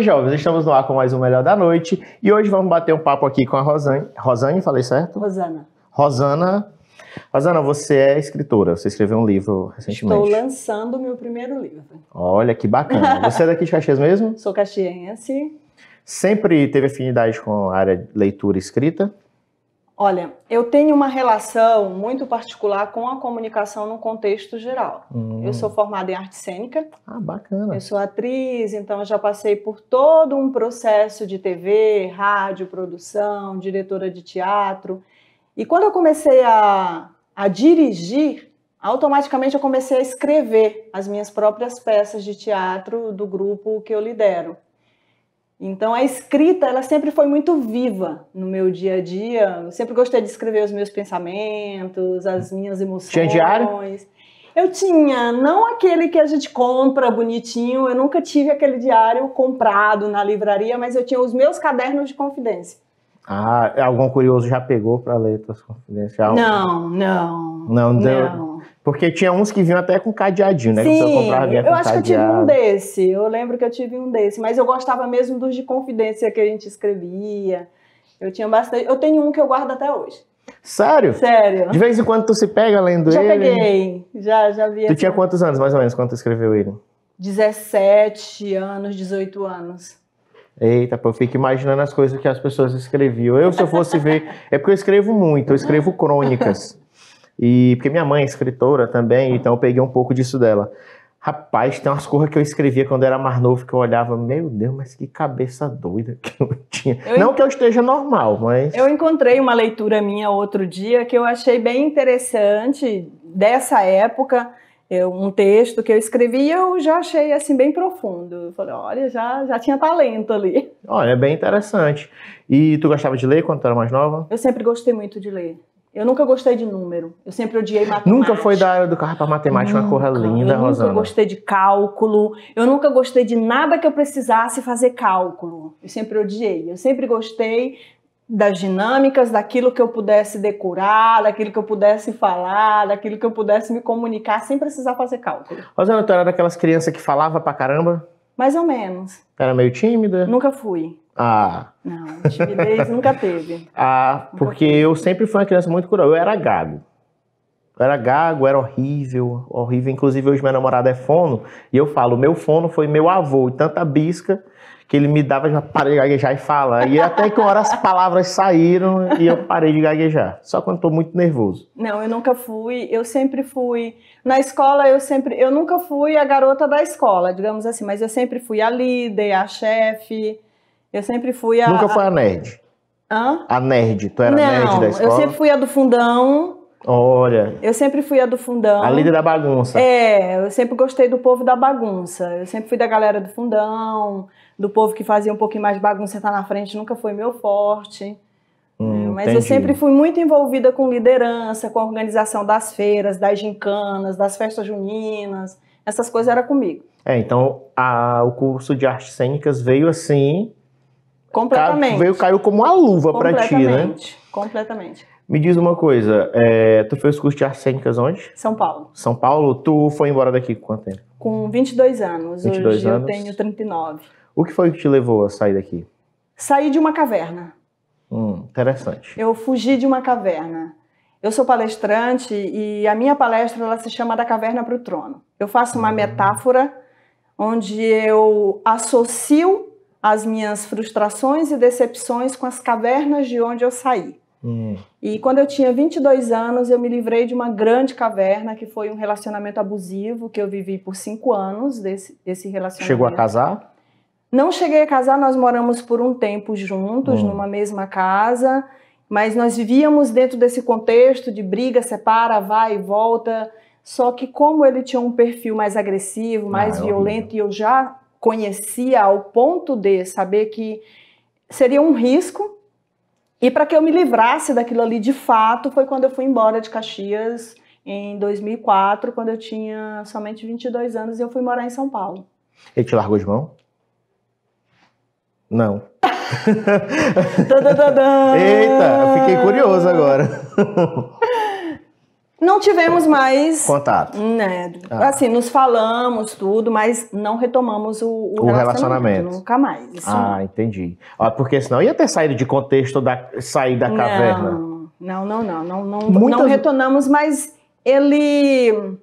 noite, jovens. Estamos no ar com mais um Melhor da Noite e hoje vamos bater um papo aqui com a Rosane. Rosane, falei certo? Rosana. Rosana. Rosana, você é escritora, você escreveu um livro recentemente. Estou lançando o meu primeiro livro. Olha que bacana. Você é daqui de Caxias mesmo? Sou caxiense. Sempre teve afinidade com a área de leitura e escrita? Olha, eu tenho uma relação muito particular com a comunicação no contexto geral. Hum. Eu sou formada em arte cênica. Ah, bacana. Eu sou atriz, então já passei por todo um processo de TV, rádio, produção, diretora de teatro. E quando eu comecei a, a dirigir, automaticamente eu comecei a escrever as minhas próprias peças de teatro do grupo que eu lidero. Então a escrita, ela sempre foi muito viva no meu dia a dia. Eu sempre gostei de escrever os meus pensamentos, as minhas emoções. Tinha diário? Eu tinha, não aquele que a gente compra bonitinho. Eu nunca tive aquele diário comprado na livraria, mas eu tinha os meus cadernos de confidência. Ah, algum curioso já pegou para ler suas confidências? Não, não. Não, não. não. Porque tinha uns que vinham até com cadeadinho, né? Sim, que comprava, eu acho cadeado. que eu tive um desse. Eu lembro que eu tive um desse. Mas eu gostava mesmo dos de confidência que a gente escrevia. Eu tinha bastante. Eu tenho um que eu guardo até hoje. Sério? Sério. De vez em quando tu se pega lendo já ele? Já peguei. Já, já vi. Tu assim. tinha quantos anos, mais ou menos, quando tu escreveu ele? 17 anos, 18 anos. Eita, eu fico imaginando as coisas que as pessoas escreviam. Eu, se eu fosse ver, é porque eu escrevo muito, eu escrevo crônicas. E porque minha mãe é escritora também, então eu peguei um pouco disso dela. Rapaz, tem umas coisas que eu escrevia quando era mais novo que eu olhava, meu Deus, mas que cabeça doida que eu tinha. Eu Não en... que eu esteja normal, mas. Eu encontrei uma leitura minha outro dia que eu achei bem interessante dessa época. Eu, um texto que eu escrevi e eu já achei assim bem profundo. Eu falei, olha, já, já tinha talento ali. Olha, é bem interessante. E tu gostava de ler quando tu era mais nova? Eu sempre gostei muito de ler. Eu nunca gostei de número. Eu sempre odiei matemática. Nunca foi da área do carro para matemática nunca. uma corra linda, eu Rosana. Eu nunca gostei de cálculo. Eu nunca gostei de nada que eu precisasse fazer cálculo. Eu sempre odiei. Eu sempre gostei das dinâmicas, daquilo que eu pudesse decorar, daquilo que eu pudesse falar, daquilo que eu pudesse me comunicar sem precisar fazer cálculo. Rosana, tu era daquelas crianças que falava pra caramba? Mais ou menos. Era meio tímida? Nunca fui. Ah. Não, timidez nunca teve. Ah, porque nunca eu teve. sempre fui uma criança muito curiosa. Eu era gago. Eu era gago, era horrível, horrível. Inclusive, hoje minha namorada é fono, e eu falo, meu fono foi meu avô, e tanta bisca que ele me dava, já parei de gaguejar e fala. E até que uma hora as palavras saíram e eu parei de gaguejar. Só quando estou muito nervoso. Não, eu nunca fui, eu sempre fui. Na escola, eu sempre. Eu nunca fui a garota da escola, digamos assim, mas eu sempre fui a líder, a chefe. Eu sempre fui a. Nunca foi a nerd. Hã? A nerd. Tu era Não, nerd da escola? Eu sempre fui a do fundão. Olha. Eu sempre fui a do fundão. A líder da bagunça. É, eu sempre gostei do povo da bagunça. Eu sempre fui da galera do fundão, do povo que fazia um pouquinho mais de bagunça, tá na frente, nunca foi meu forte. Hum, é, Mas entendi. eu sempre fui muito envolvida com liderança, com a organização das feiras, das gincanas, das festas juninas. Essas coisas era comigo. É, então a, o curso de artes cênicas veio assim Completamente. veio, caiu como uma luva para ti, né? Completamente. Me diz uma coisa, é, tu fez curso de arsênicas onde? São Paulo. São Paulo, tu foi embora daqui com quanto tempo? Com 22 anos, 22 hoje anos. eu tenho 39. O que foi que te levou a sair daqui? Saí de uma caverna. Hum, interessante. Eu fugi de uma caverna. Eu sou palestrante e a minha palestra ela se chama Da Caverna para o Trono. Eu faço uma uhum. metáfora onde eu associo as minhas frustrações e decepções com as cavernas de onde eu saí. Hum. E quando eu tinha 22 anos, eu me livrei de uma grande caverna, que foi um relacionamento abusivo que eu vivi por cinco anos desse, desse relacionamento. Chegou a casar? Não cheguei a casar, nós moramos por um tempo juntos, hum. numa mesma casa, mas nós vivíamos dentro desse contexto de briga, separa, vai e volta. Só que como ele tinha um perfil mais agressivo, ah, mais ah, violento, e eu já conhecia ao ponto de saber que seria um risco. E para que eu me livrasse daquilo ali de fato, foi quando eu fui embora de Caxias em 2004, quando eu tinha somente 22 anos e eu fui morar em São Paulo. Ele te largou de mão? Não. Eita, eu fiquei curioso agora. Não tivemos mais contato. Né, ah. Assim, nos falamos tudo, mas não retomamos o, o, o relacionamento, relacionamento, Nunca mais. Isso ah, não. entendi. porque senão ia ter saído de contexto da sair da caverna. Não, não, não, não, não, Muitas... não retornamos, mas ele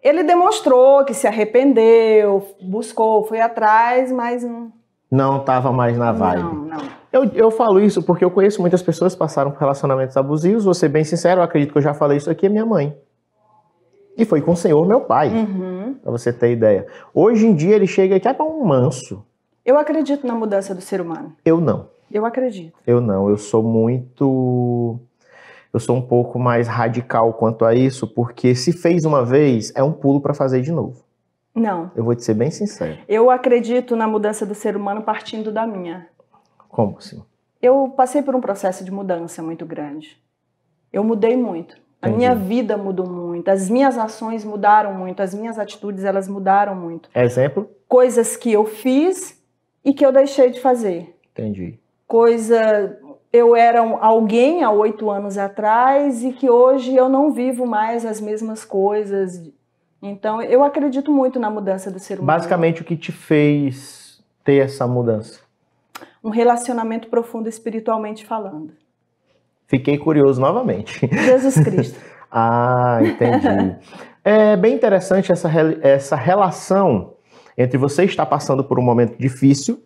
ele demonstrou que se arrependeu, buscou, foi atrás, mas não não estava mais na vibe. Não, não. Eu, eu falo isso porque eu conheço muitas pessoas que passaram por relacionamentos abusivos. Vou ser bem sincero, eu acredito que eu já falei isso aqui, é minha mãe. E foi com o senhor, meu pai. Uhum. Pra você ter ideia. Hoje em dia ele chega aqui, é tá um manso. Eu acredito na mudança do ser humano. Eu não. Eu acredito. Eu não. Eu sou muito. Eu sou um pouco mais radical quanto a isso, porque se fez uma vez, é um pulo para fazer de novo. Não. Eu vou te ser bem sincero. Eu acredito na mudança do ser humano partindo da minha. Como assim? Eu passei por um processo de mudança muito grande. Eu mudei muito. A minha vida mudou muito, as minhas ações mudaram muito, as minhas atitudes elas mudaram muito. Exemplo? Coisas que eu fiz e que eu deixei de fazer. Entendi. Coisa, eu era alguém há oito anos atrás e que hoje eu não vivo mais as mesmas coisas então, eu acredito muito na mudança do ser humano. Basicamente, o que te fez ter essa mudança? Um relacionamento profundo espiritualmente falando. Fiquei curioso novamente. Jesus Cristo. ah, entendi. é bem interessante essa, essa relação entre você estar passando por um momento difícil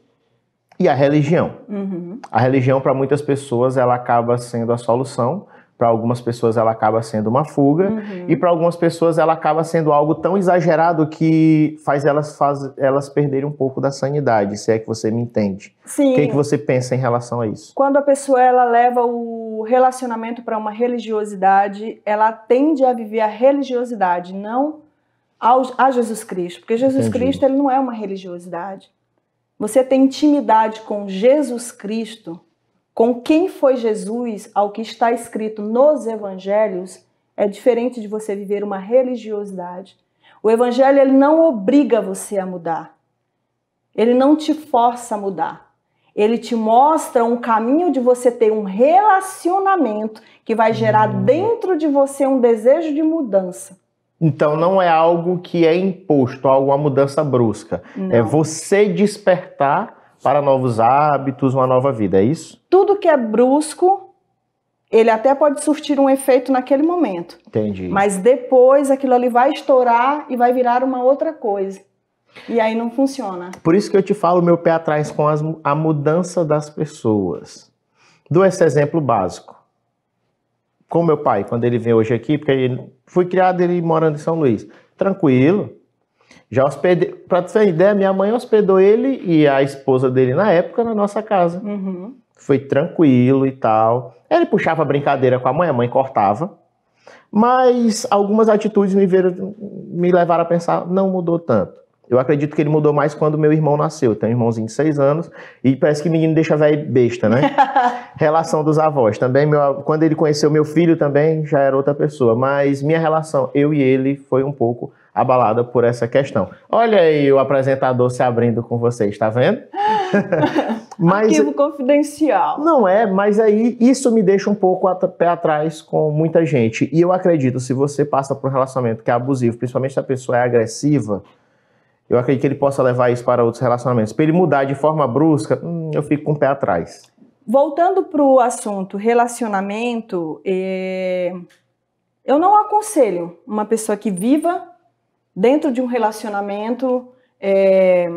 e a religião. Uhum. A religião, para muitas pessoas, ela acaba sendo a solução, para algumas pessoas ela acaba sendo uma fuga uhum. e para algumas pessoas ela acaba sendo algo tão exagerado que faz elas, faz elas perderem um pouco da sanidade, se é que você me entende. Sim. O que, é que você pensa em relação a isso? Quando a pessoa ela leva o relacionamento para uma religiosidade, ela tende a viver a religiosidade, não ao, a Jesus Cristo, porque Jesus Entendi. Cristo ele não é uma religiosidade. Você tem intimidade com Jesus Cristo com quem foi Jesus ao que está escrito nos evangelhos é diferente de você viver uma religiosidade. O evangelho ele não obriga você a mudar. Ele não te força a mudar. Ele te mostra um caminho de você ter um relacionamento que vai gerar hum. dentro de você um desejo de mudança. Então não é algo que é imposto, algo a mudança brusca. É não. É você despertar para novos hábitos, uma nova vida, é isso? Tudo que é brusco, ele até pode surtir um efeito naquele momento. Entendi. Mas depois aquilo ali vai estourar e vai virar uma outra coisa. E aí não funciona. Por isso que eu te falo meu pé atrás com as, a mudança das pessoas. Dou esse exemplo básico. Com meu pai, quando ele vem hoje aqui, porque ele, fui criado ele morando em São Luís. Tranquilo, já hospedei, pra ter uma ideia, minha mãe hospedou ele e a esposa dele na época na nossa casa. Uhum. Foi tranquilo e tal. Ele puxava brincadeira com a mãe, a mãe cortava. Mas algumas atitudes me, viram, me levaram a pensar, não mudou tanto. Eu acredito que ele mudou mais quando meu irmão nasceu. Tem um irmãozinho de seis anos e parece que menino deixa velho besta, né? relação dos avós também. Meu, quando ele conheceu meu filho também já era outra pessoa. Mas minha relação, eu e ele, foi um pouco abalada por essa questão. Olha aí o apresentador se abrindo com vocês, tá vendo? mas, Arquivo confidencial. Não é, mas aí isso me deixa um pouco at pé atrás com muita gente. E eu acredito, se você passa por um relacionamento que é abusivo, principalmente se a pessoa é agressiva, eu acredito que ele possa levar isso para outros relacionamentos. Para ele mudar de forma brusca, hum, eu fico com o pé atrás. Voltando para o assunto relacionamento, eh, eu não aconselho uma pessoa que viva dentro de um relacionamento é,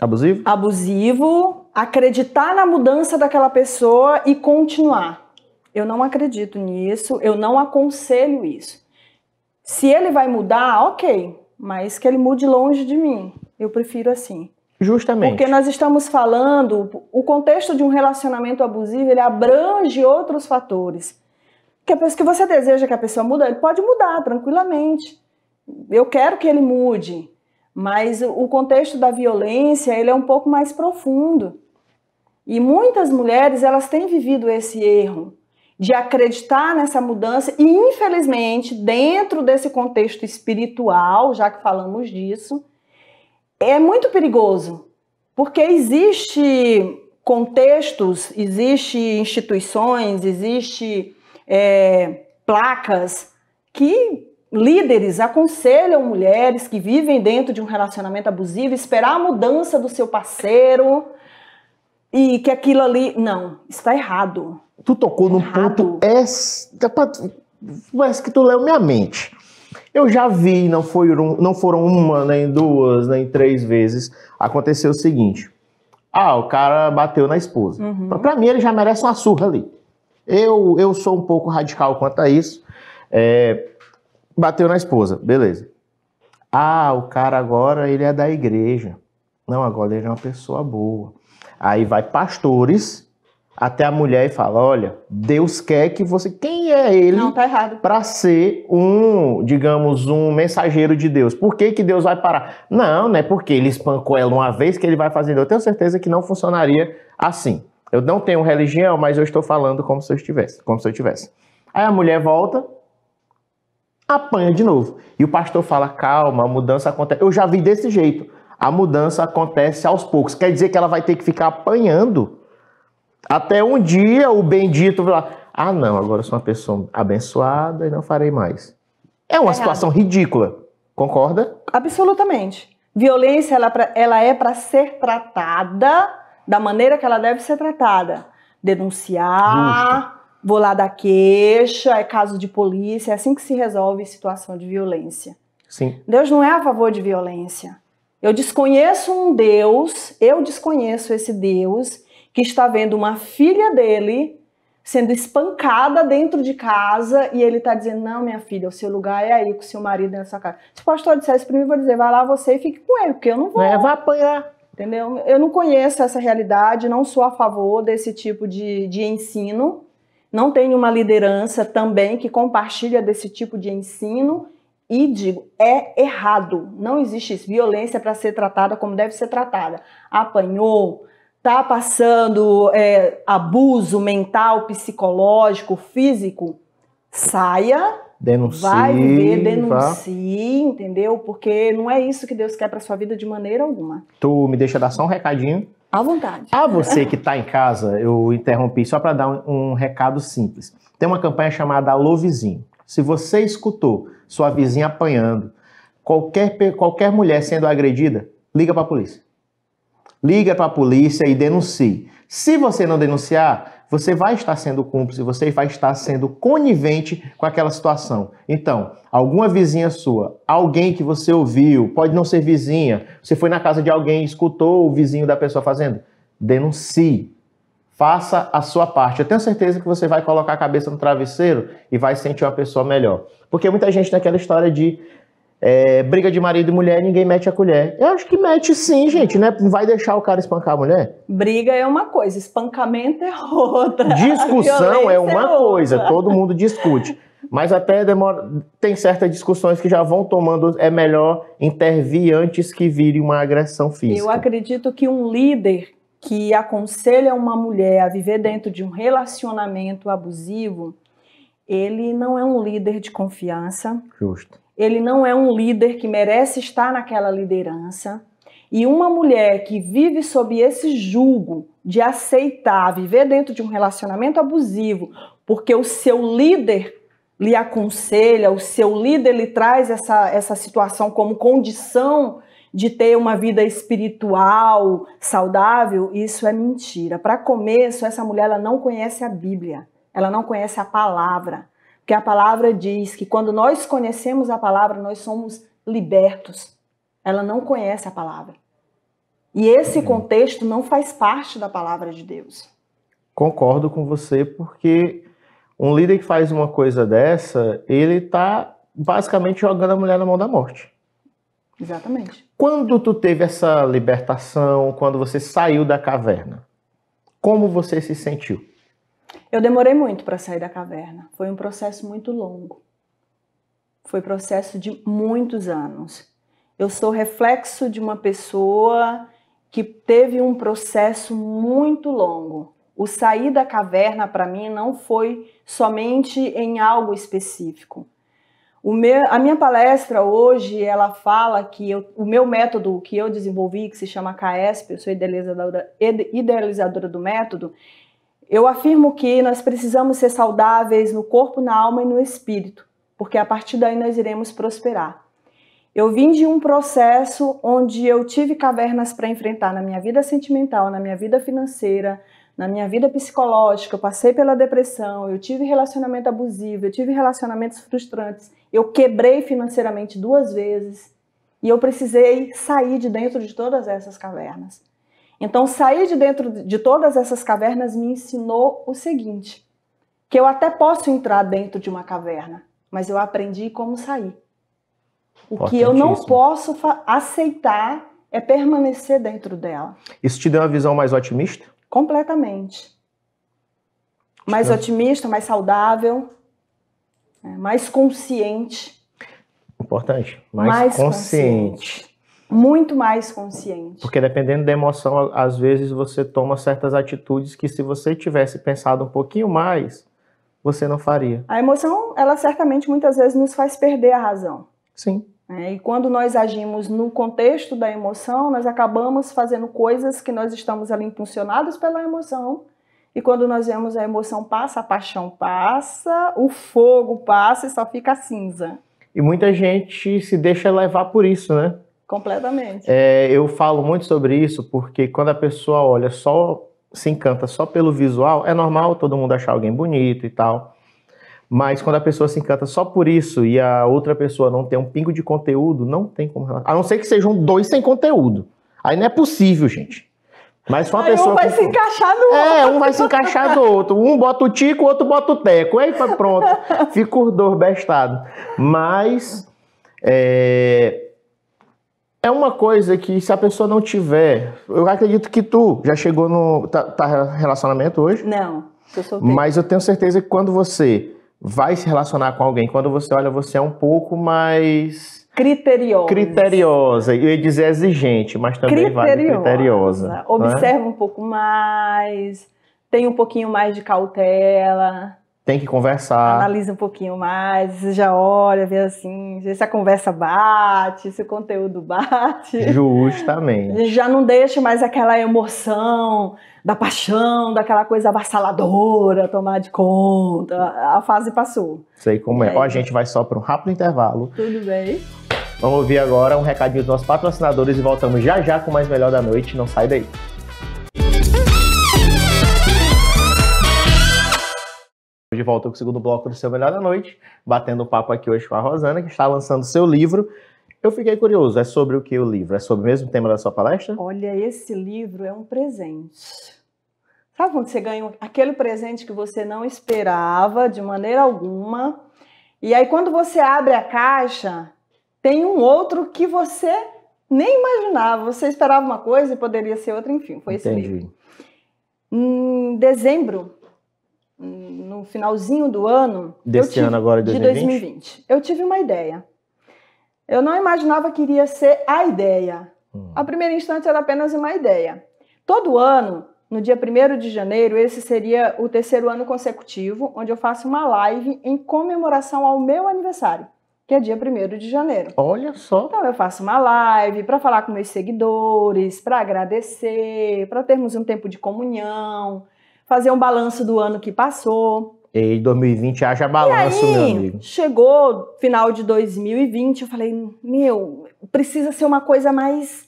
abusivo? abusivo, acreditar na mudança daquela pessoa e continuar. Eu não acredito nisso, eu não aconselho isso. Se ele vai mudar, ok, mas que ele mude longe de mim. Eu prefiro assim. Justamente. Porque nós estamos falando, o contexto de um relacionamento abusivo, ele abrange outros fatores. Que a pessoa que você deseja que a pessoa mude, ele pode mudar tranquilamente eu quero que ele mude, mas o contexto da violência ele é um pouco mais profundo. E muitas mulheres elas têm vivido esse erro de acreditar nessa mudança e infelizmente dentro desse contexto espiritual, já que falamos disso, é muito perigoso, porque existe contextos, existe instituições, existe é, placas que líderes aconselham mulheres que vivem dentro de um relacionamento abusivo esperar a mudança do seu parceiro e que aquilo ali. Não, está errado. Tu tocou num ponto. Parece que tu leu minha mente. Eu já vi, não, foi, não foram uma, nem duas, nem três vezes. Aconteceu o seguinte: ah, o cara bateu na esposa. Uhum. Para mim, ele já merece uma surra ali. Eu, eu sou um pouco radical quanto a isso. É, Bateu na esposa, beleza. Ah, o cara agora ele é da igreja. Não, agora ele é uma pessoa boa. Aí vai pastores até a mulher e fala: "Olha, Deus quer que você quem é ele Não, tá errado. para ser um, digamos, um mensageiro de Deus. Por que, que Deus vai parar? Não, não é porque ele espancou ela uma vez que ele vai fazer. Eu tenho certeza que não funcionaria assim. Eu não tenho religião, mas eu estou falando como se eu estivesse, como se eu tivesse. Aí a mulher volta apanha de novo. E o pastor fala: calma, a mudança acontece. Eu já vi desse jeito. A mudança acontece aos poucos. Quer dizer que ela vai ter que ficar apanhando. Até um dia o bendito vai lá: ah, não, agora eu sou uma pessoa abençoada e não farei mais. É uma é situação errado. ridícula. Concorda? Absolutamente. Violência ela, ela é para ser tratada da maneira que ela deve ser tratada. Denunciar, Justo vou lá dar queixa, é caso de polícia, é assim que se resolve situação de violência. Sim. Deus não é a favor de violência. Eu desconheço um Deus, eu desconheço esse Deus que está vendo uma filha dele sendo espancada dentro de casa e ele está dizendo: Não, minha filha, o seu lugar é aí com o seu marido nessa casa. Se o pastor disser isso para mim, eu vou dizer: Vai lá você e fique com ele, porque eu não vou. É, vai apanhar. Entendeu? Eu não conheço essa realidade, não sou a favor desse tipo de, de ensino não tem uma liderança também que compartilha desse tipo de ensino e digo, é errado. Não existe isso. Violência é para ser tratada como deve ser tratada. Apanhou, tá passando é, abuso mental, psicológico, físico, saia, denuncie, vai viver, denuncie, entendeu? Porque não é isso que Deus quer para sua vida de maneira alguma. Tu me deixa dar só um recadinho. À vontade. A você que está em casa, eu interrompi só para dar um, um, recado simples. Tem uma campanha chamada Alô Vizinho. Se você escutou sua vizinha apanhando, qualquer, qualquer mulher sendo agredida, liga para a polícia. Liga para a polícia e denuncie. Se você não denunciar, você vai estar sendo cúmplice, você vai estar sendo conivente com aquela situação. Então, alguma vizinha sua, alguém que você ouviu, pode não ser vizinha, você foi na casa de alguém e escutou o vizinho da pessoa fazendo, denuncie. Faça a sua parte. Eu tenho certeza que você vai colocar a cabeça no travesseiro e vai sentir uma pessoa melhor. Porque muita gente tem aquela história de é, briga de marido e mulher, ninguém mete a colher. Eu acho que mete sim, gente, né? Não vai deixar o cara espancar a mulher? Briga é uma coisa, espancamento é outra. Discussão é, é uma é coisa, todo mundo discute. Mas até demora, tem certas discussões que já vão tomando, é melhor intervir antes que vire uma agressão física. Eu acredito que um líder que aconselha uma mulher a viver dentro de um relacionamento abusivo, ele não é um líder de confiança. Justo ele não é um líder que merece estar naquela liderança. E uma mulher que vive sob esse julgo de aceitar viver dentro de um relacionamento abusivo, porque o seu líder lhe aconselha, o seu líder lhe traz essa, essa situação como condição de ter uma vida espiritual saudável, isso é mentira. Para começo, essa mulher ela não conhece a Bíblia, ela não conhece a palavra. Porque a palavra diz que quando nós conhecemos a palavra, nós somos libertos. Ela não conhece a palavra. E esse uhum. contexto não faz parte da palavra de Deus. Concordo com você, porque um líder que faz uma coisa dessa, ele está basicamente jogando a mulher na mão da morte. Exatamente. Quando tu teve essa libertação, quando você saiu da caverna, como você se sentiu? Eu demorei muito para sair da caverna. Foi um processo muito longo. Foi processo de muitos anos. Eu sou reflexo de uma pessoa que teve um processo muito longo. O sair da caverna para mim não foi somente em algo específico. Meu, a minha palestra hoje ela fala que eu, o meu método que eu desenvolvi, que se chama CAESP, eu sou idealizadora, idealizadora do método, eu afirmo que nós precisamos ser saudáveis no corpo, na alma e no espírito, porque a partir daí nós iremos prosperar. Eu vim de um processo onde eu tive cavernas para enfrentar na minha vida sentimental, na minha vida financeira, na minha vida psicológica. Eu passei pela depressão, eu tive relacionamento abusivo, eu tive relacionamentos frustrantes, eu quebrei financeiramente duas vezes e eu precisei sair de dentro de todas essas cavernas. Então, sair de dentro de todas essas cavernas me ensinou o seguinte: que eu até posso entrar dentro de uma caverna, mas eu aprendi como sair. O que eu não posso aceitar é permanecer dentro dela. Isso te deu uma visão mais otimista? Completamente. mais otimista, mais saudável, né, mais consciente. Importante. Mais, mais consciente. consciente muito mais consciente. Porque dependendo da emoção, às vezes você toma certas atitudes que se você tivesse pensado um pouquinho mais, você não faria. A emoção, ela certamente muitas vezes nos faz perder a razão. Sim. É, e quando nós agimos no contexto da emoção, nós acabamos fazendo coisas que nós estamos ali impulsionados pela emoção. E quando nós vemos a emoção passa, a paixão passa, o fogo passa e só fica cinza. E muita gente se deixa levar por isso, né? Completamente. É, eu falo muito sobre isso porque quando a pessoa olha só, se encanta só pelo visual, é normal todo mundo achar alguém bonito e tal. Mas quando a pessoa se encanta só por isso e a outra pessoa não tem um pingo de conteúdo, não tem como. A não ser que sejam dois sem conteúdo. Aí não é possível, gente. Mas uma Aí pessoa. Um vai com... se encaixar no é, outro. É, um vai se encaixar no outro. Um bota o tico, o outro bota o teco. Aí pronto. Fica o dois bestado. Mas. É é uma coisa que se a pessoa não tiver, eu acredito que tu já chegou no tá, tá relacionamento hoje? Não, Mas eu tenho certeza que quando você vai se relacionar com alguém, quando você olha, você é um pouco mais criteriosa. Criteriosa, eu ia dizer exigente, mas também criteriosa. vale criteriosa. Né? Observa é? um pouco mais, tem um pouquinho mais de cautela. Tem que conversar. Analisa um pouquinho mais, você já olha, vê assim, vê se a conversa bate, se o conteúdo bate. Justamente. Já não deixa mais aquela emoção da paixão, daquela coisa avassaladora tomar de conta. A fase passou. Sei como é. é. Ó, a gente vai só para um rápido intervalo. Tudo bem. Vamos ouvir agora um recadinho dos nossos patrocinadores e voltamos já já com mais Melhor da Noite. Não sai daí. volta com o segundo bloco do seu Melhor da Noite, batendo papo aqui hoje com a Rosana, que está lançando seu livro. Eu fiquei curioso, é sobre o que o livro? É sobre o mesmo tema da sua palestra? Olha, esse livro é um presente. Sabe quando você ganha aquele presente que você não esperava de maneira alguma? E aí, quando você abre a caixa, tem um outro que você nem imaginava. Você esperava uma coisa e poderia ser outra, enfim, foi Entendi. esse livro. Em dezembro no finalzinho do ano. Desse tive, ano agora, de 2020? 2020? Eu tive uma ideia. Eu não imaginava que iria ser a ideia. Hum. A primeira instante era apenas uma ideia. Todo ano, no dia 1 de janeiro, esse seria o terceiro ano consecutivo, onde eu faço uma live em comemoração ao meu aniversário, que é dia 1 de janeiro. Olha só! Então eu faço uma live para falar com meus seguidores, para agradecer, para termos um tempo de comunhão fazer um balanço do ano que passou. E 2020 haja balanço, e aí, meu amigo. Chegou final de 2020, eu falei, meu, precisa ser uma coisa mais.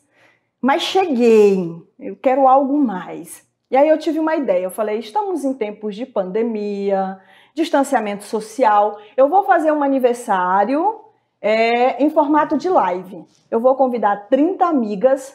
Mas cheguei, eu quero algo mais. E aí eu tive uma ideia, eu falei, estamos em tempos de pandemia, distanciamento social, eu vou fazer um aniversário é, em formato de live. Eu vou convidar 30 amigas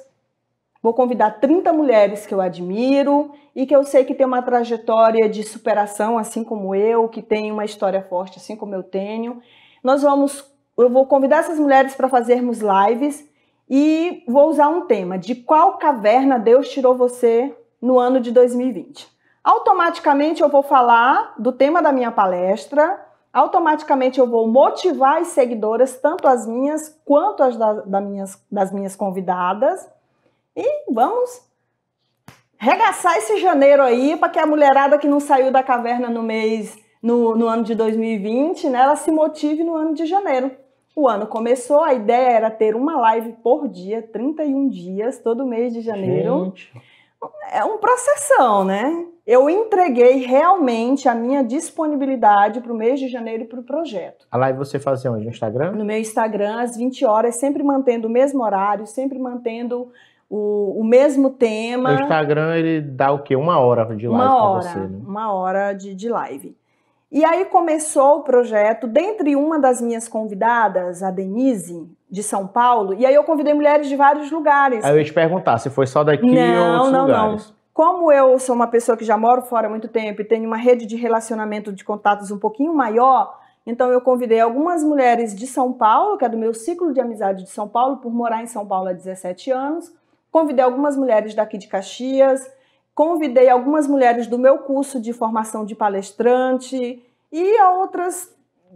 Vou convidar 30 mulheres que eu admiro e que eu sei que tem uma trajetória de superação, assim como eu, que tem uma história forte, assim como eu tenho. Nós vamos, eu vou convidar essas mulheres para fazermos lives e vou usar um tema: de qual caverna Deus tirou você no ano de 2020. Automaticamente eu vou falar do tema da minha palestra, automaticamente eu vou motivar as seguidoras, tanto as minhas quanto as da, da minhas, das minhas convidadas, e vamos regaçar esse janeiro aí para que a mulherada que não saiu da caverna no mês, no, no ano de 2020, né, ela se motive no ano de janeiro. O ano começou, a ideia era ter uma live por dia, 31 dias, todo mês de janeiro. Gente. É um processão, né? Eu entreguei realmente a minha disponibilidade para o mês de janeiro para o projeto. A live você fazia onde? No Instagram? No meu Instagram, às 20 horas, sempre mantendo o mesmo horário, sempre mantendo o, o mesmo tema. O Instagram ele dá o quê? Uma hora de live para você, né? Uma hora de, de live. E aí começou o projeto, dentre uma das minhas convidadas, a Denise, de São Paulo, e aí eu convidei mulheres de vários lugares. Aí eu ia te perguntar se foi só daqui não, ou não, lugares. Não. Como eu sou uma pessoa que já moro fora há muito tempo e tenho uma rede de relacionamento de contatos um pouquinho maior, então eu convidei algumas mulheres de São Paulo, que é do meu ciclo de amizade de São Paulo, por morar em São Paulo há 17 anos, Convidei algumas mulheres daqui de Caxias, convidei algumas mulheres do meu curso de formação de palestrante e outras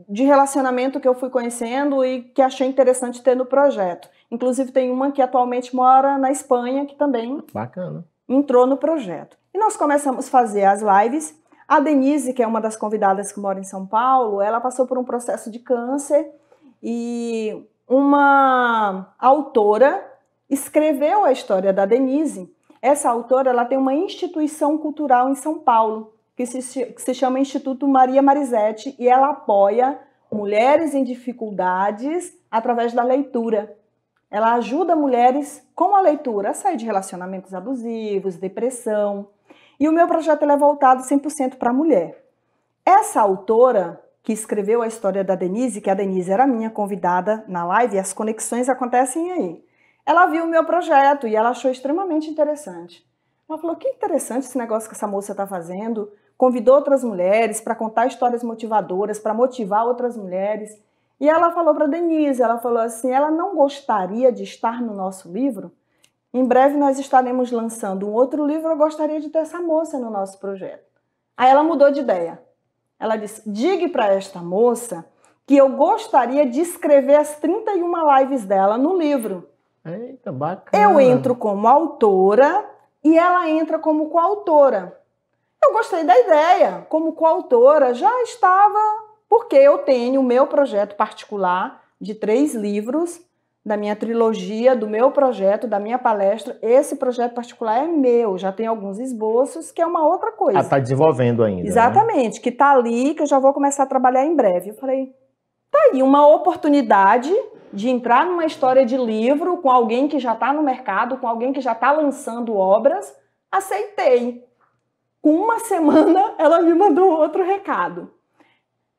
de relacionamento que eu fui conhecendo e que achei interessante ter no projeto. Inclusive tem uma que atualmente mora na Espanha que também Bacana. entrou no projeto. E nós começamos a fazer as lives. A Denise, que é uma das convidadas que mora em São Paulo, ela passou por um processo de câncer e uma autora escreveu a história da Denise. Essa autora ela tem uma instituição cultural em São Paulo, que se, que se chama Instituto Maria Marizete, e ela apoia mulheres em dificuldades através da leitura. Ela ajuda mulheres com a leitura a sair de relacionamentos abusivos, depressão. E o meu projeto é voltado 100% para a mulher. Essa autora que escreveu a história da Denise, que a Denise era minha convidada na live, as conexões acontecem aí ela viu o meu projeto e ela achou extremamente interessante. Ela falou: que interessante esse negócio que essa moça está fazendo. Convidou outras mulheres para contar histórias motivadoras, para motivar outras mulheres. E ela falou para Denise: ela falou assim, ela não gostaria de estar no nosso livro. Em breve nós estaremos lançando um outro livro. Eu gostaria de ter essa moça no nosso projeto. Aí ela mudou de ideia. Ela disse: diga para esta moça que eu gostaria de escrever as 31 lives dela no livro. Eita, bacana. Eu entro como autora e ela entra como coautora. Eu gostei da ideia. Como coautora, já estava, porque eu tenho o meu projeto particular de três livros, da minha trilogia, do meu projeto, da minha palestra. Esse projeto particular é meu, já tem alguns esboços, que é uma outra coisa. Ah, está desenvolvendo ainda. Né? Exatamente, né? que está ali, que eu já vou começar a trabalhar em breve. Eu falei, tá aí uma oportunidade de entrar numa história de livro com alguém que já está no mercado, com alguém que já está lançando obras. Aceitei. Com uma semana, ela me mandou outro recado.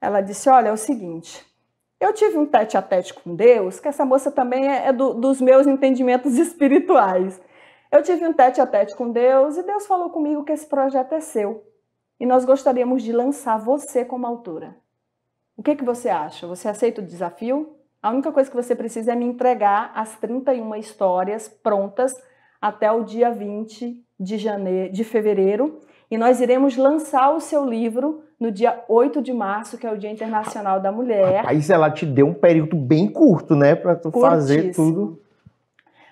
Ela disse: Olha, é o seguinte, eu tive um tete a tete com Deus, que essa moça também é, é do, dos meus entendimentos espirituais. Eu tive um tete a tete com Deus e Deus falou comigo que esse projeto é seu e nós gostaríamos de lançar você como autora. O que, que você acha? Você aceita o desafio? A única coisa que você precisa é me entregar as 31 histórias prontas até o dia 20 de, janeiro, de fevereiro. E nós iremos lançar o seu livro no dia 8 de março, que é o Dia Internacional da Mulher. Mas ela te deu um período bem curto, né, para tu fazer tudo.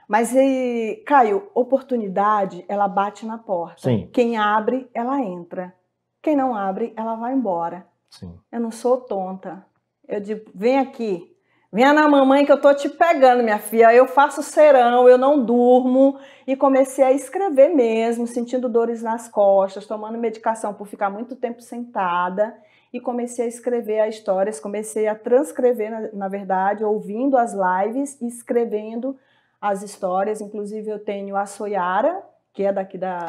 Mas, e, Caio, oportunidade, ela bate na porta. Sim. Quem abre, ela entra. Quem não abre, ela vai embora. Sim. Eu não sou tonta. Eu digo, vem aqui, Venha na mamãe que eu tô te pegando, minha filha. Eu faço serão, eu não durmo. E comecei a escrever mesmo, sentindo dores nas costas, tomando medicação por ficar muito tempo sentada. E comecei a escrever as histórias, comecei a transcrever, na, na verdade, ouvindo as lives e escrevendo as histórias. Inclusive, eu tenho a Soyara, que é daqui da,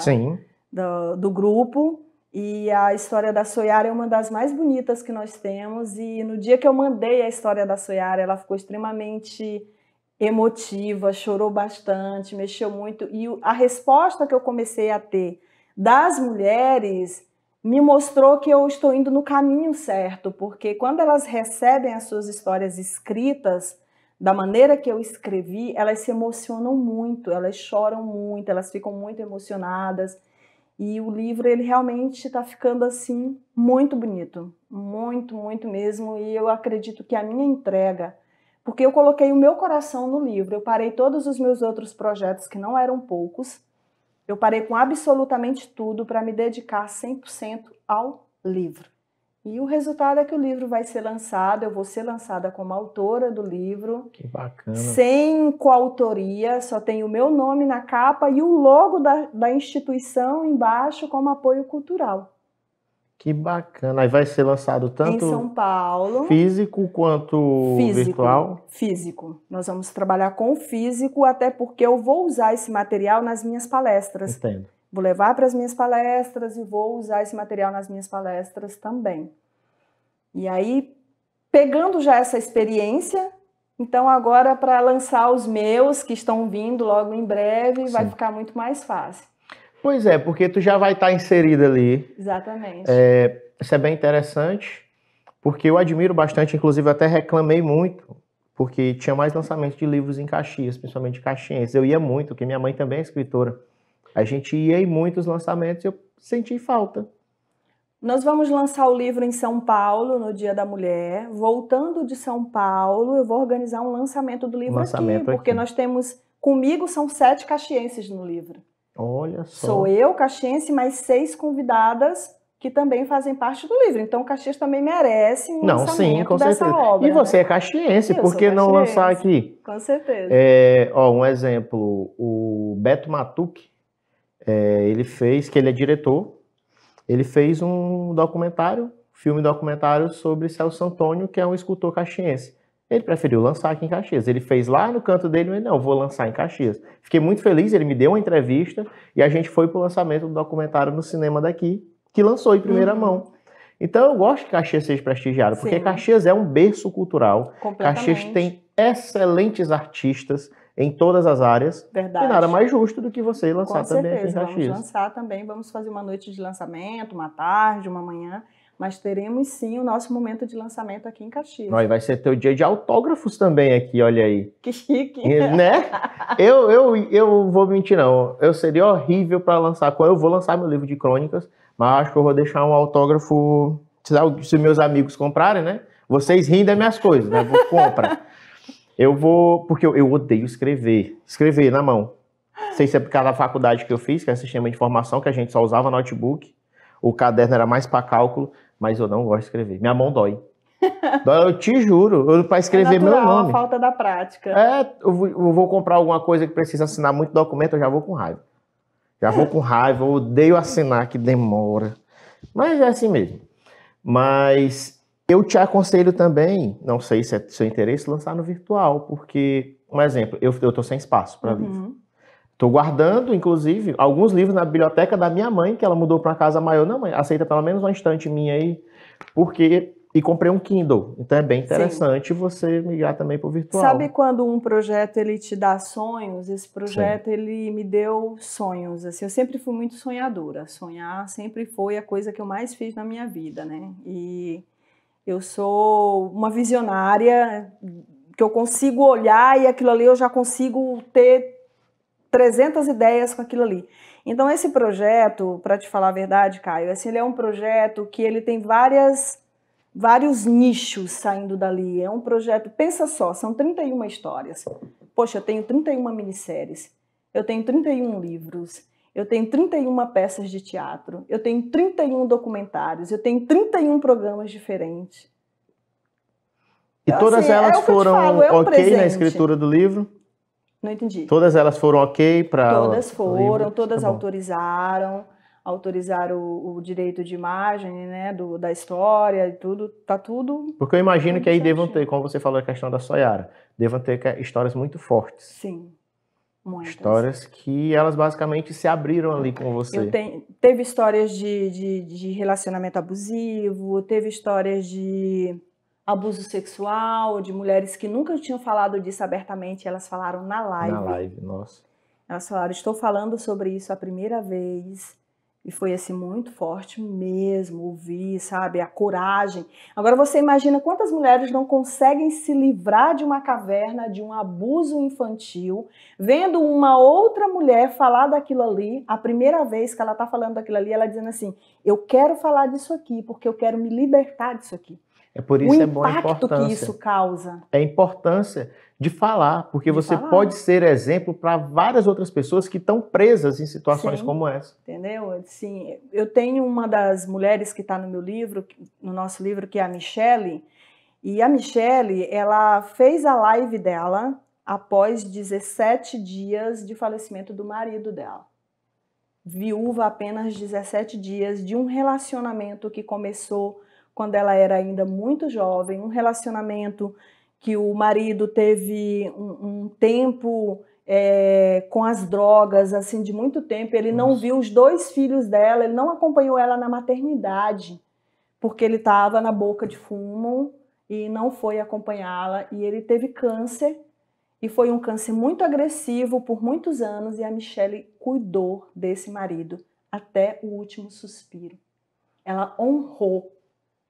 do, do grupo, e a história da Soyara é uma das mais bonitas que nós temos. E no dia que eu mandei a história da Soyara, ela ficou extremamente emotiva, chorou bastante, mexeu muito. E a resposta que eu comecei a ter das mulheres me mostrou que eu estou indo no caminho certo, porque quando elas recebem as suas histórias escritas, da maneira que eu escrevi, elas se emocionam muito, elas choram muito, elas ficam muito emocionadas. E o livro ele realmente está ficando assim muito bonito, muito, muito mesmo. E eu acredito que a minha entrega, porque eu coloquei o meu coração no livro, eu parei todos os meus outros projetos que não eram poucos, eu parei com absolutamente tudo para me dedicar 100% ao livro. E o resultado é que o livro vai ser lançado, eu vou ser lançada como autora do livro. Que bacana. Sem coautoria, só tem o meu nome na capa e o logo da, da instituição embaixo como apoio cultural. Que bacana. Aí vai ser lançado tanto em São Paulo, físico quanto físico, virtual? Físico. Nós vamos trabalhar com o físico, até porque eu vou usar esse material nas minhas palestras. Entendo. Vou levar para as minhas palestras e vou usar esse material nas minhas palestras também. E aí, pegando já essa experiência, então agora para lançar os meus que estão vindo logo em breve, Sim. vai ficar muito mais fácil. Pois é, porque tu já vai estar tá inserida ali. Exatamente. É, isso é bem interessante, porque eu admiro bastante, inclusive até reclamei muito, porque tinha mais lançamento de livros em Caxias, principalmente Caxienses. Eu ia muito, porque minha mãe também é escritora. A gente ia em muitos lançamentos e eu senti falta. Nós vamos lançar o livro em São Paulo no Dia da Mulher. Voltando de São Paulo, eu vou organizar um lançamento do livro lançamento aqui, aqui, porque nós temos comigo são sete caxienses no livro. Olha só. Sou eu, caxiense, mais seis convidadas que também fazem parte do livro. Então, Caxias também merece um não, sim, com certeza. Obra, e você né? é caxiense, por que não lançar aqui? Com certeza. É, ó, um exemplo, o Beto Matuque, é, ele fez, que ele é diretor, ele fez um documentário, filme documentário sobre Celso Antônio, que é um escultor caxiense. Ele preferiu lançar aqui em Caxias. Ele fez lá no canto dele, mas não, vou lançar em Caxias. Fiquei muito feliz, ele me deu uma entrevista e a gente foi para o lançamento do documentário no cinema daqui, que lançou em primeira uhum. mão. Então eu gosto que Caxias seja prestigiado, Sim. porque Caxias é um berço cultural. Caxias tem excelentes artistas, em todas as áreas. Verdade. E nada mais justo do que você lançar Com também certeza. aqui em Vamos lançar também, vamos fazer uma noite de lançamento, uma tarde, uma manhã mas teremos sim o nosso momento de lançamento aqui em Caxias. Não, vai ser teu dia de autógrafos também aqui, olha aí. Que chique. Né? Eu, eu, eu vou mentir não, eu seria horrível para lançar, eu vou lançar meu livro de crônicas, mas acho que eu vou deixar um autógrafo, se meus amigos comprarem, né? Vocês rindo das minhas coisas, né? comprar. Eu vou. Porque eu, eu odeio escrever. Escrever na mão. Não sei se é por causa da faculdade que eu fiz, que é sistema de informação, que a gente só usava notebook. O caderno era mais para cálculo, mas eu não gosto de escrever. Minha mão dói. dói eu te juro, para escrever é natural, meu nome. É falta da prática. É, eu vou, eu vou comprar alguma coisa que precisa assinar muito documento, eu já vou com raiva. Já vou com raiva, eu odeio assinar que demora. Mas é assim mesmo. Mas eu te aconselho também, não sei se é do seu interesse, lançar no virtual, porque, um exemplo, eu estou sem espaço para uhum. livro. Estou guardando, inclusive, alguns livros na biblioteca da minha mãe, que ela mudou para uma casa maior. Não, mãe, aceita pelo menos uma estante minha aí, porque. E comprei um Kindle. Então é bem interessante Sim. você migrar também para o virtual. Sabe quando um projeto ele te dá sonhos? Esse projeto Sim. ele me deu sonhos. Assim, eu sempre fui muito sonhadora. Sonhar sempre foi a coisa que eu mais fiz na minha vida, né? E eu sou uma visionária que eu consigo olhar e aquilo ali eu já consigo ter 300 ideias com aquilo ali. Então esse projeto, para te falar a verdade, Caio, assim, ele é um projeto que ele tem várias vários nichos saindo dali. É um projeto, pensa só, são 31 histórias. Poxa, eu tenho 31 minisséries. Eu tenho 31 livros eu tenho 31 peças de teatro, eu tenho 31 documentários, eu tenho 31 programas diferentes. E então, todas assim, é elas é foram falo, é ok presente. na escritura do livro? Não entendi. Todas elas foram ok para. Todas foram, tá todas tá autorizaram, autorizaram o, o, direito de imagem, né, do, da história e tudo, tá tudo. Porque eu imagino que aí devam ter, como você falou a questão da Soyara, devam ter histórias muito fortes. Sim. Muitas. Histórias que elas basicamente se abriram ali com você. Tenho, teve histórias de, de, de, relacionamento abusivo, teve histórias de abuso sexual, de mulheres que nunca tinham falado disso abertamente, elas falaram na live. Na live, nossa. Elas falaram, estou falando sobre isso a primeira vez. E foi assim muito forte mesmo, ouvir, sabe, a coragem. Agora você imagina quantas mulheres não conseguem se livrar de uma caverna, de um abuso infantil, vendo uma outra mulher falar daquilo ali, a primeira vez que ela está falando daquilo ali, ela dizendo assim: "Eu quero falar disso aqui, porque eu quero me libertar disso aqui". É por isso o é bom a importância. que isso causa. É a importância de falar, porque de você falar. pode ser exemplo para várias outras pessoas que estão presas em situações Sim, como essa. Entendeu? Sim, eu tenho uma das mulheres que está no meu livro, no nosso livro, que é a Michele, e a Michele, ela fez a live dela após 17 dias de falecimento do marido dela. Viúva apenas 17 dias de um relacionamento que começou quando ela era ainda muito jovem, um relacionamento que o marido teve um, um tempo é, com as drogas, assim, de muito tempo. Ele Nossa. não viu os dois filhos dela, ele não acompanhou ela na maternidade, porque ele estava na boca de fumo e não foi acompanhá-la. E ele teve câncer, e foi um câncer muito agressivo por muitos anos, e a Michelle cuidou desse marido até o último suspiro. Ela honrou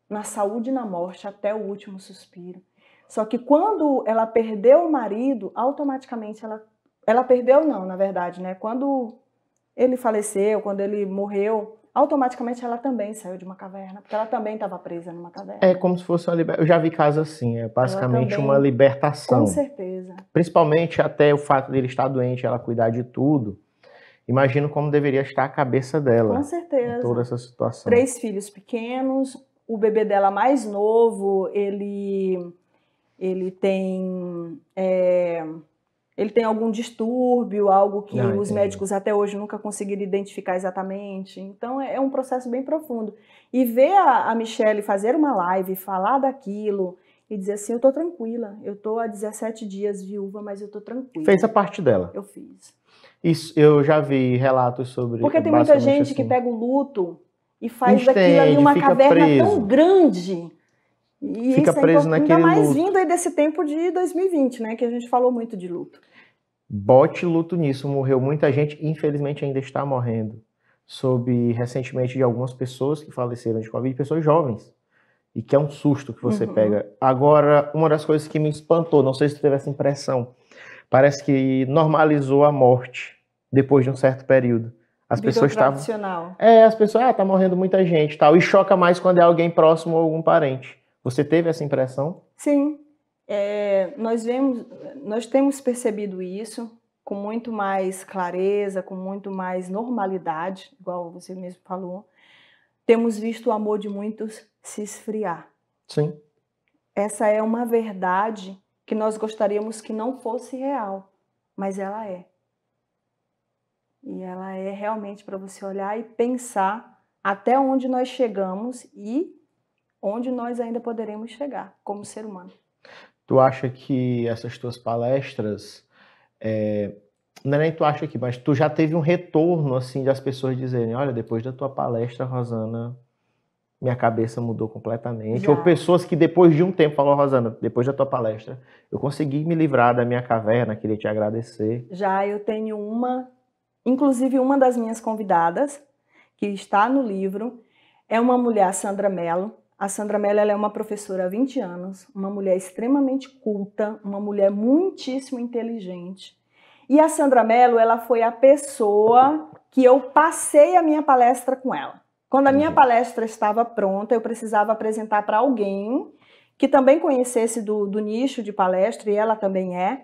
na saúde e na morte até o último suspiro. Só que quando ela perdeu o marido, automaticamente ela ela perdeu não, na verdade, né? Quando ele faleceu, quando ele morreu, automaticamente ela também saiu de uma caverna, porque ela também estava presa numa caverna. É como se fosse uma liber... Eu já vi casos assim, é basicamente também... uma libertação. Com certeza. Principalmente até o fato dele estar doente, ela cuidar de tudo. Imagino como deveria estar a cabeça dela. Com certeza. Em toda essa situação. Três filhos pequenos, o bebê dela mais novo, ele, ele tem... É, ele tem algum distúrbio, algo que Não, ah, os entendi. médicos até hoje nunca conseguiram identificar exatamente. Então é, é, um processo bem profundo. E ver a, a Michelle fazer uma live, falar daquilo e dizer assim: eu tô tranquila, eu tô há 17 dias viúva, mas eu tô tranquila. Fez a parte dela. Eu fiz. Isso, eu já vi relatos sobre Porque tem muita gente assim. que pega o luto e faz Entende, daquilo ali uma caverna preso. tão grande. E fica isso é está naquele Ainda mais luto. vindo aí desse tempo de 2020, né? Que a gente falou muito de luto. Bote luto nisso. Morreu muita gente, infelizmente ainda está morrendo. Soube recentemente de algumas pessoas que faleceram de Covid, pessoas jovens. E que é um susto que você uhum. pega. Agora, uma das coisas que me espantou, não sei se tu teve essa impressão, parece que normalizou a morte depois de um certo período. As pessoas estavam. É, as pessoas, ah, tá morrendo muita gente tal. E choca mais quando é alguém próximo ou algum parente. Você teve essa impressão? Sim. É, nós, vemos, nós temos percebido isso com muito mais clareza, com muito mais normalidade, igual você mesmo falou. Temos visto o amor de muitos se esfriar. Sim. Essa é uma verdade que nós gostaríamos que não fosse real, mas ela é. E ela é realmente para você olhar e pensar até onde nós chegamos e onde nós ainda poderemos chegar como ser humano. Tu acha que essas tuas palestras, é... não é nem tu acha que, mas tu já teve um retorno assim das pessoas dizerem, olha, depois da tua palestra, Rosana, minha cabeça mudou completamente. Já. Ou pessoas que depois de um tempo falou, Rosana, depois da tua palestra, eu consegui me livrar da minha caverna, queria te agradecer. Já eu tenho uma Inclusive, uma das minhas convidadas, que está no livro, é uma mulher, Sandra Mello. A Sandra Mello é uma professora há 20 anos, uma mulher extremamente culta, uma mulher muitíssimo inteligente. E a Sandra Mello, ela foi a pessoa que eu passei a minha palestra com ela. Quando a minha uhum. palestra estava pronta, eu precisava apresentar para alguém que também conhecesse do, do nicho de palestra, e ela também é,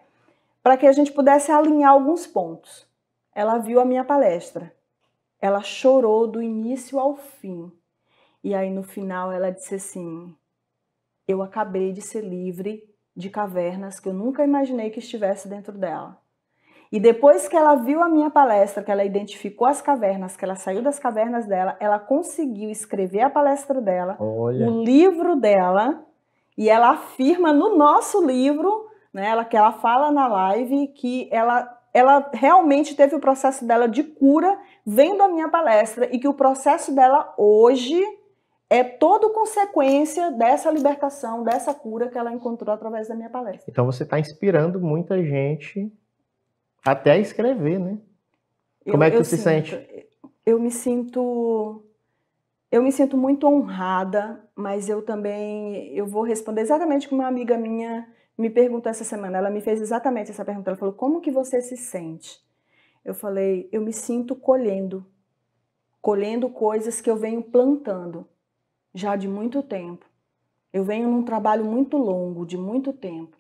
para que a gente pudesse alinhar alguns pontos. Ela viu a minha palestra. Ela chorou do início ao fim. E aí no final ela disse assim: Eu acabei de ser livre de cavernas que eu nunca imaginei que estivesse dentro dela. E depois que ela viu a minha palestra, que ela identificou as cavernas, que ela saiu das cavernas dela, ela conseguiu escrever a palestra dela, Olha. o livro dela, e ela afirma no nosso livro, né, ela, que ela fala na live, que ela ela realmente teve o processo dela de cura vendo a minha palestra e que o processo dela hoje é todo consequência dessa libertação, dessa cura que ela encontrou através da minha palestra. Então você está inspirando muita gente até a escrever, né? Como eu, é que você se sente? Eu me sinto eu me sinto muito honrada, mas eu também eu vou responder exatamente como uma amiga minha me perguntou essa semana, ela me fez exatamente essa pergunta. Ela falou: "Como que você se sente?" Eu falei: "Eu me sinto colhendo, colhendo coisas que eu venho plantando já de muito tempo. Eu venho num trabalho muito longo, de muito tempo.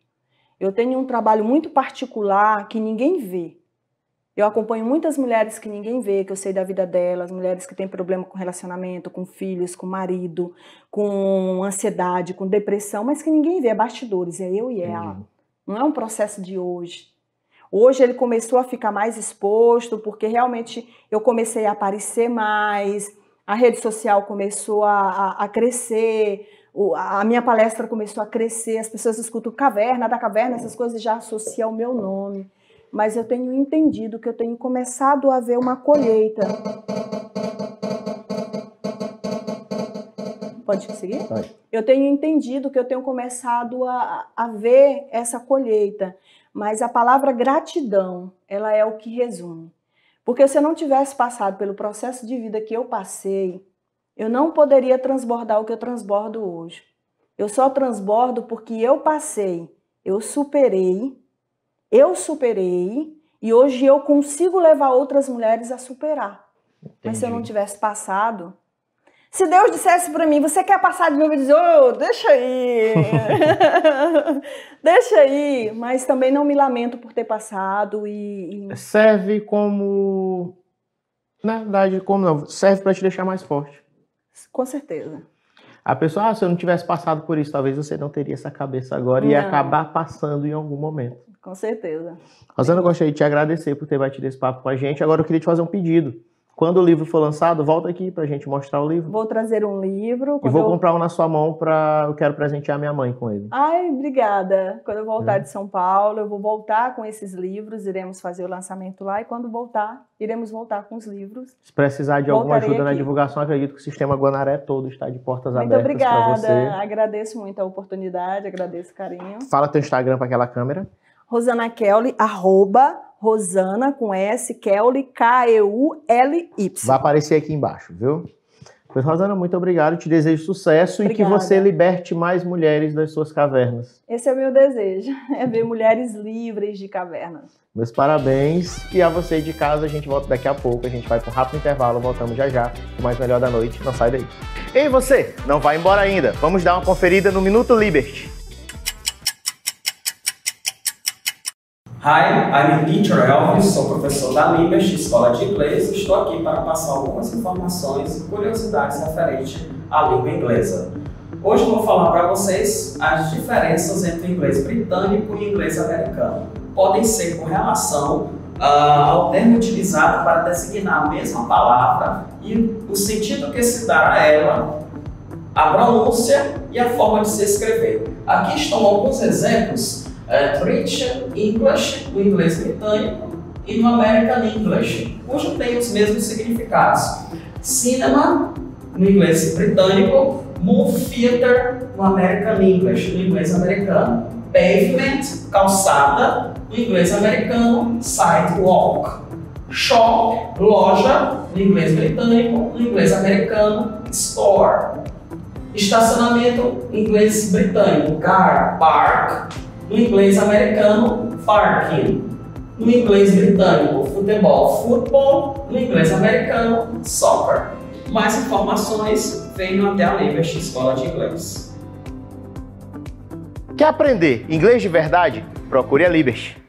Eu tenho um trabalho muito particular que ninguém vê, eu acompanho muitas mulheres que ninguém vê, que eu sei da vida delas, mulheres que têm problema com relacionamento, com filhos, com marido, com ansiedade, com depressão, mas que ninguém vê, é bastidores, é eu e ela. Uhum. Não é um processo de hoje. Hoje ele começou a ficar mais exposto, porque realmente eu comecei a aparecer mais, a rede social começou a, a, a crescer, a minha palestra começou a crescer, as pessoas escutam caverna, da caverna, essas coisas já associam o meu nome mas eu tenho entendido que eu tenho começado a ver uma colheita. Pode seguir? Pode. Eu tenho entendido que eu tenho começado a, a ver essa colheita, mas a palavra gratidão, ela é o que resume. Porque se eu não tivesse passado pelo processo de vida que eu passei, eu não poderia transbordar o que eu transbordo hoje. Eu só transbordo porque eu passei, eu superei eu superei e hoje eu consigo levar outras mulheres a superar. Entendi. Mas se eu não tivesse passado, se Deus dissesse para mim, você quer passar de novo e dizer, oh, deixa aí, deixa aí, mas também não me lamento por ter passado e, é, serve como, na verdade, como não, serve para te deixar mais forte. Com certeza. A pessoa, ah, se eu não tivesse passado por isso, talvez você não teria essa cabeça agora não. e ia acabar passando em algum momento. Com certeza. Rosana, eu gostaria de te agradecer por ter batido esse papo com a gente. Agora eu queria te fazer um pedido. Quando o livro for lançado, volta aqui para a gente mostrar o livro. Vou trazer um livro. E vou eu... comprar um na sua mão para eu quero presentear minha mãe com ele. Ai, obrigada. Quando eu voltar é. de São Paulo, eu vou voltar com esses livros, iremos fazer o lançamento lá e quando voltar, iremos voltar com os livros. Se precisar de alguma ajuda aqui. na divulgação, acredito que o sistema Guanaré todo está de portas muito abertas para você. Muito obrigada. Agradeço muito a oportunidade, agradeço o carinho. Fala teu Instagram para aquela câmera. Rosana Kelly, arroba Rosana com S, Kelly, K-E-U-L-Y. Vai aparecer aqui embaixo, viu? Pois, Rosana, muito obrigado. Te desejo sucesso Obrigada. e que você liberte mais mulheres das suas cavernas. Esse é o meu desejo, é ver mulheres livres de cavernas. Meus parabéns. E a você de casa, a gente volta daqui a pouco. A gente vai para um rápido intervalo, voltamos já já. O mais melhor da noite, não sai daí. Ei, você, não vai embora ainda. Vamos dar uma conferida no Minuto Liberty. Hi, I'm Teacher Elvis, sou professor da Libras Escola de Inglês, e estou aqui para passar algumas informações e curiosidades referentes à língua inglesa. Hoje vou falar para vocês as diferenças entre o inglês britânico e o inglês americano. Podem ser com relação uh, ao termo utilizado para designar a mesma palavra e o sentido que se dá a ela, a pronúncia e a forma de se escrever. Aqui estão alguns exemplos é, British English, do inglês britânico, e no American English, cujo tem os mesmos significados. Cinema, no inglês britânico, movie theater, no American English, no inglês americano. Pavement, calçada, no inglês americano, sidewalk. Shop, loja, no inglês britânico, no inglês americano, store. Estacionamento, inglês britânico, car, park, no inglês americano, parking. No inglês britânico, futebol, football. No inglês americano, soccer. Mais informações, venham até a Liberty Escola de Inglês. Quer aprender inglês de verdade? Procure a Liberty.